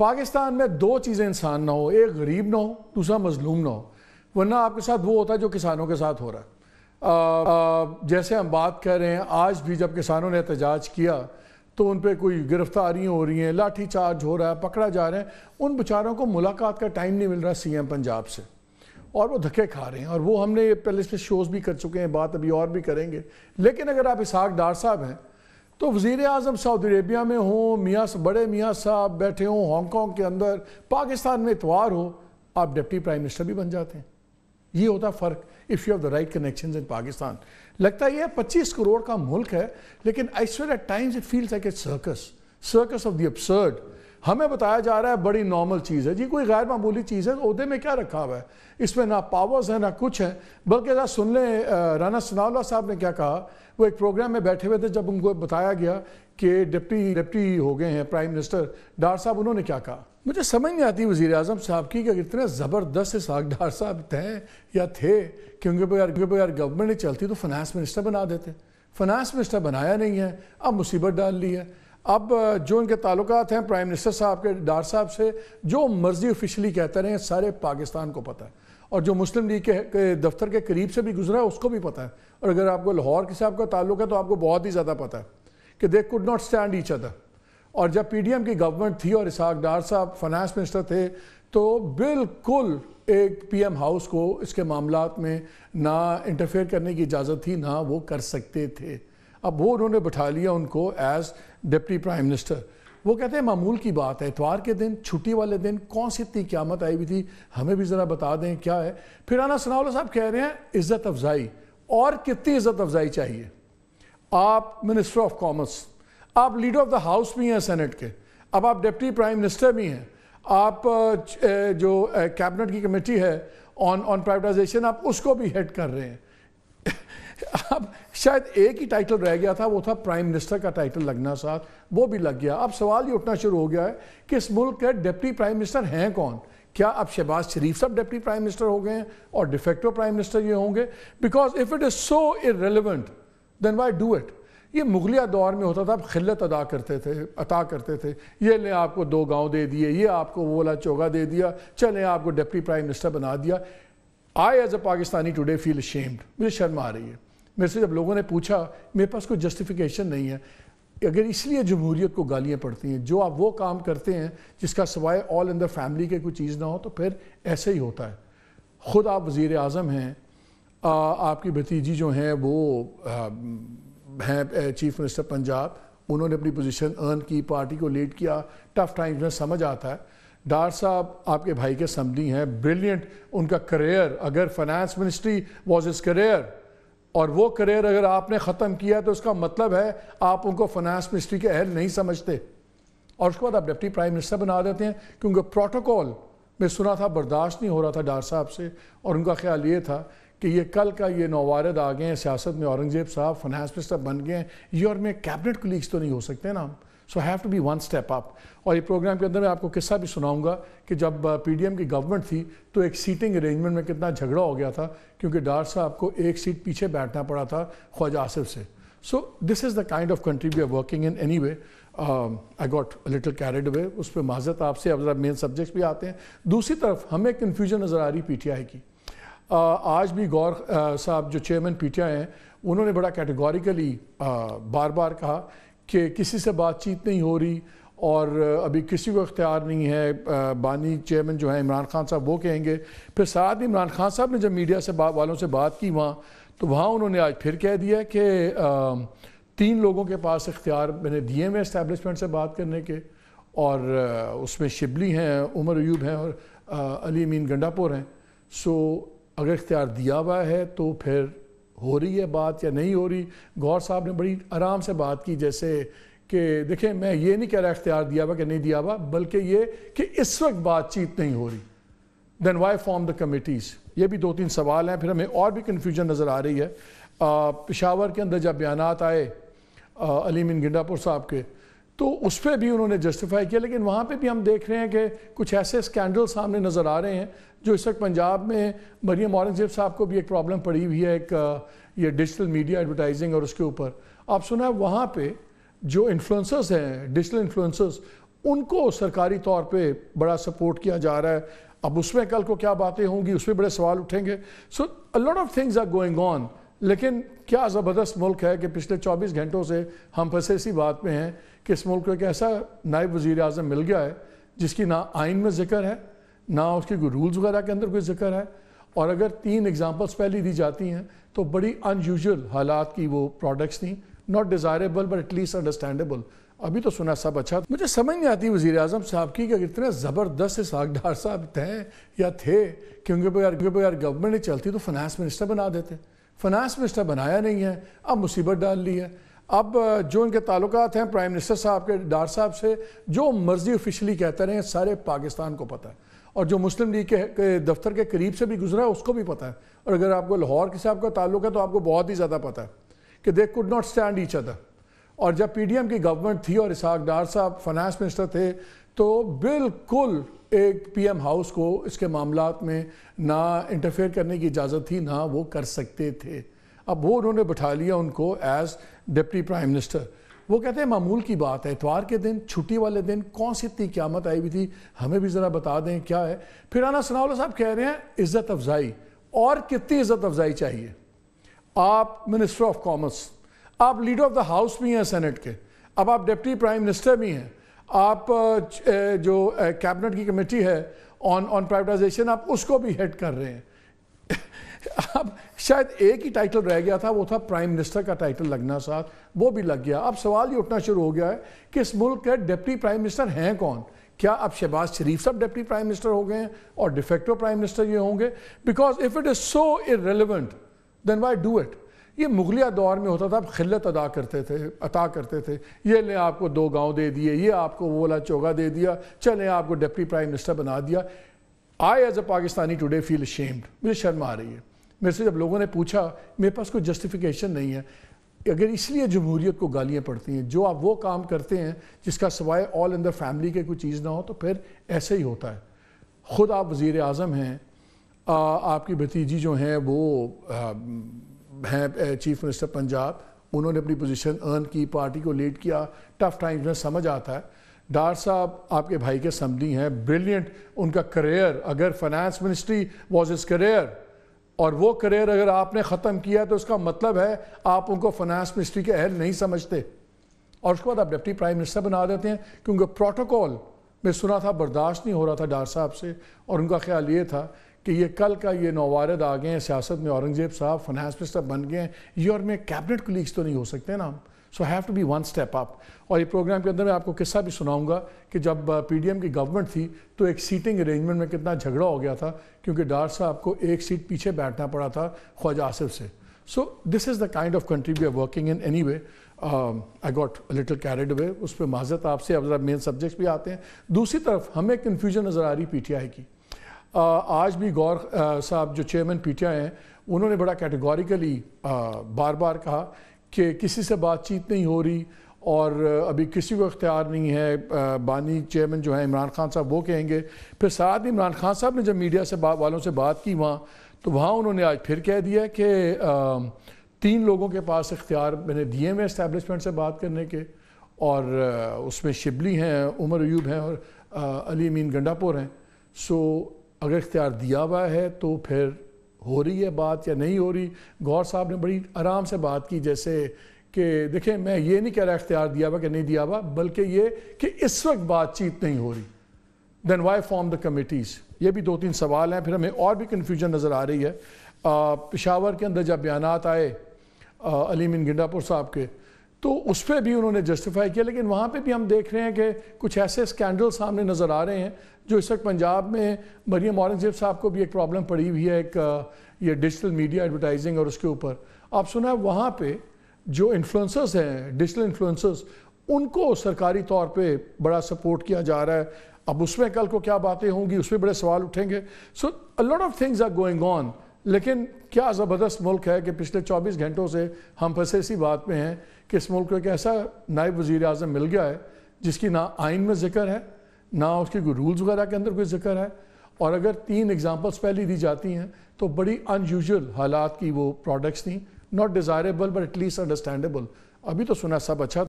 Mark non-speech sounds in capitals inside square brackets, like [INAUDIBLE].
पाकिस्तान में दो चीज़ें इंसान ना हो एक गरीब ना हो दूसरा मजलूम ना हो वरना आपके साथ वो होता है जो किसानों के साथ हो रहा है आ, आ, जैसे हम बात कर रहे हैं आज भी जब किसानों ने एहतजाज किया तो उन पर कोई गिरफ्तारियाँ हो रही हैं लाठी चार्ज हो रहा है पकड़ा जा रहा है उन बेचारों को मुलाकात का टाइम नहीं मिल रहा सी एम पंजाब से और वो धक्के खा रहे हैं और वो हमने पहले से शोज़ भी कर चुके हैं बात अभी और भी करेंगे लेकिन अगर आप इसहाक डार साहब हैं तो वजीर अजम सऊदी अरेबिया में हों मियाँ बड़े मियाँ साहब बैठे हों हांगकॉन्ग के अंदर पाकिस्तान में इतवार हो आप डिप्टी प्राइम मिनिस्टर भी बन जाते हैं ये होता फ़र्क if you have the right connection in Pakistan लगता है यह पच्चीस करोड़ का मुल्क है लेकिन I swear at times it feels like a circus circus of दर्ड हमें बताया जा रहा है बड़ी नॉर्मल चीज़ है जी कोई गैर मामूली चीज़ है अहदे तो में क्या रखा हुआ है इसमें ना पावर्स है ना कुछ है बल्कि जरा सुन लें राना सनाउल्ला साहब ने क्या कहा वो एक प्रोग्राम में बैठे हुए थे जब उनको बताया गया कि डिप्टी डिप्टी हो गए हैं प्राइम मिनिस्टर डार साहब उन्होंने क्या कहा मुझे समझ नहीं आती वजी अजम साहब की कि इतने ज़बरदस्त साग डार साहब थे या थे कि उनके यार उनके यार गवर्नमेंट नहीं चलती तो फाइनेंस मिनिस्टर बना देते फाइनेंस मिनिस्टर बनाया नहीं है अब मुसीबत डाल ली है अब जो इनके ताल्लुक हैं प्राइम मिनिस्टर साहब के डार साहब से जो मर्जी ऑफिशली कहते रहे सारे पाकिस्तान को पता है और जो मुस्लिम लीग के दफ्तर के करीब से भी गुजरा है उसको भी पता है और अगर आपको लाहौर के साहब का ताल्लुक है तो आपको बहुत ही ज़्यादा पता है कि they could not stand each other और जब एम की गवर्नमेंट थी और इसहाक डार साहब फाइनेंस मिनिस्टर थे तो बिल्कुल एक पीएम हाउस को इसके मामला में ना इंटरफेयर करने की इजाज़त थी ना वो कर सकते थे अब वो उन्होंने बैठा लिया उनको एज डिप्टी प्राइम मिनिस्टर वो कहते हैं मामूल की बात है इतवार के दिन छुट्टी वाले दिन कौन सी इतनी क्यामत आई हुई थी हमें भी ज़रा बता दें क्या है फिर आना सनावला साहब कह रहे हैं इज़्ज़त अफजाई और कितनी इज़्ज़त अफजाई चाहिए आप मिनिस्टर ऑफ कॉमर्स आप लीडर ऑफ द हाउस भी हैं सेनेट के अब आप डिप्टी प्राइम मिनिस्टर भी हैं आप जो कैबिनेट की कमेटी है ऑन ऑन प्राइवेटाइजेशन आप उसको भी हेड कर रहे हैं [LAUGHS] अब शायद एक ही टाइटल रह गया था वो था प्राइम मिनिस्टर का टाइटल लगना साथ वो भी लग गया अब सवाल ये उठना शुरू हो गया है कि इस मुल्क के डिप्टी प्राइम मिनिस्टर हैं कौन क्या अब शहबाज शरीफ साहब डिप्टी प्राइम मिनिस्टर हो गए हैं और डिफेक्टो प्राइम मिनिस्टर ये होंगे because if it is so irrelevant then why do it ये मुगलिया दौर में होता था अब खिलत अदा करते थे अता करते थे ये ने आपको दो गांव दे दिए ये आपको वो वाला चोगा दे दिया चले आपको डिप्टी प्राइम मिनिस्टर बना दिया I as a Pakistani today feel shamed मुझे शर्मा आ रही है मेरे से जब लोगों ने पूछा मेरे पास कोई जस्टिफिकेशन नहीं है अगर इसलिए जमहूरीत को गालियाँ पड़ती हैं जो आप वो काम करते हैं जिसका सवाए ऑल इन द फैमिली के कोई चीज़ ना हो तो फिर ऐसे ही होता है ख़ुद आप वज़ी अजम हैं आपकी भतीजी जो हैं वो हैं चीफ़ मिनिस्टर पंजाब उन्होंने अपनी पोजीशन अर्न की पार्टी को लीड किया टफ टाइम्स में समझ आता है डार साहब आपके भाई के समझी हैं ब्रिलियंट उनका करियर अगर finance ministry was is career और वो करियर अगर आपने ख़त्म किया तो उसका मतलब है आप उनको फाइनेंस मिनिस्ट्री के अहल नहीं समझते और उसके बाद आप डिप्टी प्राइम मिनिस्टर बना देते हैं क्योंकि प्रोटोकॉल में सुना था बर्दाश्त नहीं हो रहा था डार साहब से और उनका ख्याल ये था कि ये कल का ये नौवारद आ गए हैं सियासत में औरंगज़ेब साहब फाइनेंस मिनिस्टर बन गए हैं ये और मेरे कैबिनेट कुलीग्स तो नहीं हो सकते ना हम so have to be one step up और ये प्रोग्राम के अंदर मैं आपको किस्सा भी सुनाऊंगा कि जब पीडीएम की गवर्नमेंट थी तो एक सीटिंग अरेंजमेंट में कितना झगड़ा हो गया था क्योंकि डार साहब को एक सीट पीछे बैठना पड़ा था ख्वाजा आसिफ से so this is the kind of country we are working in anyway I got little carried away उस पर माजत आपसे अब जरा मेन सब्जेक्ट भी आते हैं दूसरी तरफ हमें कन्फ्यूजन नज़र आ रही पी टी आई की uh, आज भी गौर uh, साहब जो चेयरमैन पी टी आई हैं उन्होंने बड़ा कैटेगोरिकली uh, बार बार कहा कि किसी से बातचीत नहीं हो रही और अभी किसी को इख्तियार नहीं है बानी चेयरमैन जो है इमरान खान साहब वो कहेंगे फिर साथ ही इमरान खान साहब ने जब मीडिया से बा वालों से बात की वहाँ तो वहाँ उन्होंने आज फिर कह दिया कि तीन लोगों के पास इख्तियार मैंने दिए हुए इस्टेबलिशमेंट से बात करने के और उसमें शिबली हैं उमर अयूब हैं और अली अमीन गंडापुर हैं सो अगर इख्तियार दिया हुआ है तो फिर हो रही है बात या नहीं हो रही गौर साहब ने बड़ी आराम से बात की जैसे कि देखें मैं ये नहीं कह रहा इख्तियार दिया हुआ कि नहीं दिया हुआ बल्कि ये कि इस वक्त बातचीत नहीं हो रही then why form the committees ये भी दो तीन सवाल हैं फिर हमें और भी कन्फ्यूजन नज़र आ रही है पेशावर के अंदर जब बयान आए अलीमिन गिंडापुर साहब के तो उस पर भी उन्होंने जस्टिफाई किया लेकिन वहाँ पे भी हम देख रहे हैं कि कुछ ऐसे स्कैंडल सामने नज़र आ रहे हैं जो इस वक्त पंजाब में मरियम औरंगजेब साहब को भी एक प्रॉब्लम पड़ी हुई है एक ये डिजिटल मीडिया एडवर्टाइजिंग और उसके ऊपर आप सुना है वहाँ पर जो इन्फ्लुंसर्स हैं डिजिटल इन्फ्लुंसर्स उनको सरकारी तौर पर बड़ा सपोर्ट किया जा रहा है अब उसमें कल को क्या बातें होंगी उसमें बड़े सवाल उठेंगे so a lot of things are going on लेकिन क्या ज़बरदस्त मुल्क है कि पिछले 24 घंटों से हम फंसे इसी बात में हैं कि इस मुल्क को एक ऐसा नायब वज़ी अजम मिल गया है जिसकी ना आइन में ज़िक्र है ना उसकी कोई रूल्स वगैरह के अंदर कोई ज़िक्र है और अगर तीन एग्जांपल्स पहले दी जाती हैं तो बड़ी अनयूजल हालात की वो प्रोडक्ट्स थी not desirable but at least understandable अभी तो सुना सब अच्छा मुझे समझ नहीं आती वजी अजम साहब की कि इतने ज़बरदस्त सागदार साहब थे या थे क्योंकि अगर गवर्नमेंट नहीं चलती तो फाइनेंस मिनिस्टर बना देते फनास मिनिस्टर बनाया नहीं है अब मुसीबत डाल ली है अब जो इनके ताल्लुक हैं प्राइम मिनिस्टर साहब के डार साहब से जो मर्जी ऑफिशली कहते रहे सारे पाकिस्तान को पता है और जो मुस्लिम लीग के, के दफ्तर के करीब से भी गुजरा है उसको भी पता है और अगर आपको लाहौर के साहब का ताल्लुक है तो आपको बहुत ही ज़्यादा पता है कि they could not stand each other और जब पी डी एम की गवर्नमेंट थी और इसहाक डार साहब फाइनेंस मिनिस्टर थे तो बिल्कुल एक पीएम हाउस को इसके मामला में ना इंटरफेयर करने की इजाज़त थी ना वो कर सकते थे अब वो उन्होंने बैठा लिया उनको एज डिप्टी प्राइम मिनिस्टर वो कहते हैं मामूल की बात है इतवार के दिन छुट्टी वाले दिन कौन सी इतनी क्यामत आई हुई थी हमें भी ज़रा बता दें क्या है फिर आना सनावला साहब कह रहे हैं इज़्ज़त अफजाई और कितनी इज़्ज़त अफजाई चाहिए आप मिनिस्टर ऑफ कॉमर्स आप लीडर ऑफ द हाउस भी हैं सेनेट के अब आप डिप्टी प्राइम मिनिस्टर भी हैं आप जो कैबिनेट की कमेटी है ऑन ऑन प्राइवेटाइजेशन आप उसको भी हेड कर रहे हैं [LAUGHS] अब शायद एक ही टाइटल रह गया था वो था प्राइम मिनिस्टर का टाइटल लगना साथ वो भी लग गया अब सवाल ये उठना शुरू हो गया है कि इस मुल्क के डिप्टी प्राइम मिनिस्टर हैं कौन क्या अब शहबाज शरीफ साहब डिप्टी प्राइम मिनिस्टर हो गए हैं और डिफेक्टो प्राइम मिनिस्टर ये होंगे because if it is so relevant then why do it ये मुगलिया दौर में होता था आप खिलत अदा करते थे अता करते थे ये ले आपको दो गांव दे दिए ये आपको वो वाला चोगा दे दिया चले आपको डिप्टी प्राइम मिनिस्टर बना दिया I as a Pakistani today feel shamed मुझे शर्म आ रही है मेरे से जब लोगों ने पूछा मेरे पास कोई जस्टिफिकेशन नहीं है अगर इसलिए जमहूरीत को गालियाँ पड़ती हैं जो आप वो काम करते हैं जिसका सवाए ऑल इन द फैमिली के कोई चीज़ ना हो तो फिर ऐसे ही होता है ख़ुद आप वज़ी अजम हैं आपकी भतीजी जो हैं वो आ, हैं चीफ मिनिस्टर पंजाब उन्होंने अपनी पोजीशन अर्न की पार्टी को लीड किया टफ टाइम्स में समझ आता है डार साहब आपके भाई के समी हैं ब्रिलियंट उनका करियर अगर finance ministry was is career और वो करियर अगर आपने ख़त्म किया तो उसका मतलब है आप उनको फाइनेंस मिनिस्ट्री के अहल नहीं समझते और उसके बाद आप डिप्टी प्राइम मिनिस्टर बना देते हैं क्योंकि प्रोटोकॉल में सुना था बर्दाश्त नहीं हो रहा था डार साहब से और उनका ख्याल ये था कि ये कल का ये नौवारद आ गए हैं सियासत में औरंगजेब साहब फाइनेंस मिनिस्टर बन गए हैं ये और मेरे कैबिनेट कोलीग्स तो नहीं हो सकते ना हम so have to be one step up और ये प्रोग्राम के अंदर मैं आपको किस्सा भी सुनाऊंगा कि जब पीडीएम uh, की गवर्नमेंट थी तो एक सीटिंग अरेंजमेंट में कितना झगड़ा हो गया था क्योंकि डार साहब को एक सीट पीछे बैठना पड़ा था ख्वाजा आसिफ से so this is the kind of country we are working in anyway I got little carried away उस पर माजत आपसे अब मेन सब्जेक्ट भी आते हैं दूसरी तरफ हमें कन्फ्यूजन नज़र आ रही पी टी आई की आज भी गौर साहब जो चेयरमैन पी हैं उन्होंने बड़ा कैटेगोरिकली बार बार कहा कि किसी से बातचीत नहीं हो रही और अभी किसी को इख्तियार नहीं है बानी चेयरमैन जो हैं इमरान खान साहब वो कहेंगे फिर साथ ही इमरान खान साहब ने जब मीडिया से बात वालों से बात की वहाँ तो वहाँ उन्होंने आज फिर कह दिया कि तीन लोगों के पास इख्तियार मैंने दिए हुए इस्टेबलिशमेंट से बात करने के और उसमें शिबली हैं उमर अयूब हैं और अली अमीन गंडापुर हैं सो अगर इख्तियार दिया हुआ है तो फिर हो रही है बात या नहीं हो रही गौर साहब ने बड़ी आराम से बात की जैसे कि देखें मैं ये नहीं कह रहा इख्तियार दिया हुआ कि नहीं दिया हुआ बल्कि ये कि इस वक्त बातचीत नहीं हो रही then why form the committees ये भी दो तीन सवाल हैं फिर हमें और भी कन्फ्यूजन नज़र आ रही है पेशावर के अंदर जब बयान आए अलीमिन गिंडापुर साहब के तो उस पर भी उन्होंने जस्टिफाई किया लेकिन वहाँ पे भी हम देख रहे हैं कि कुछ ऐसे स्कैंडल सामने नज़र आ रहे हैं जो इस वक्त पंजाब में मरियम औरंगजेब साहब को भी एक प्रॉब्लम पड़ी हुई है एक ये डिजिटल मीडिया एडवर्टाइजिंग और उसके ऊपर आप सुना है वहाँ पर जो इन्फ्लुंसर्स हैं डिजिटल इन्फ्लुंसर्स उनको सरकारी तौर पर बड़ा सपोर्ट किया जा रहा है अब उसमें कल को क्या बातें होंगी उसमें बड़े सवाल उठेंगे so lot of things are going on लेकिन क्या ज़बरदस्त मुल्क है कि पिछले 24 घंटों से हम फंसे इसी बात में हैं कि इस मुल्क को एक ऐसा नायब वज़ी अजम मिल गया है जिसकी ना आइन में ज़िक्र है ना उसके कोई रूल्स वगैरह के अंदर कोई ज़िक्र है और अगर तीन एग्जांपल्स पहले दी जाती हैं तो बड़ी अनयूजल हालात की वो प्रोडक्ट्स थी not desirable but at least understandable अभी तो सुना सब अच्छा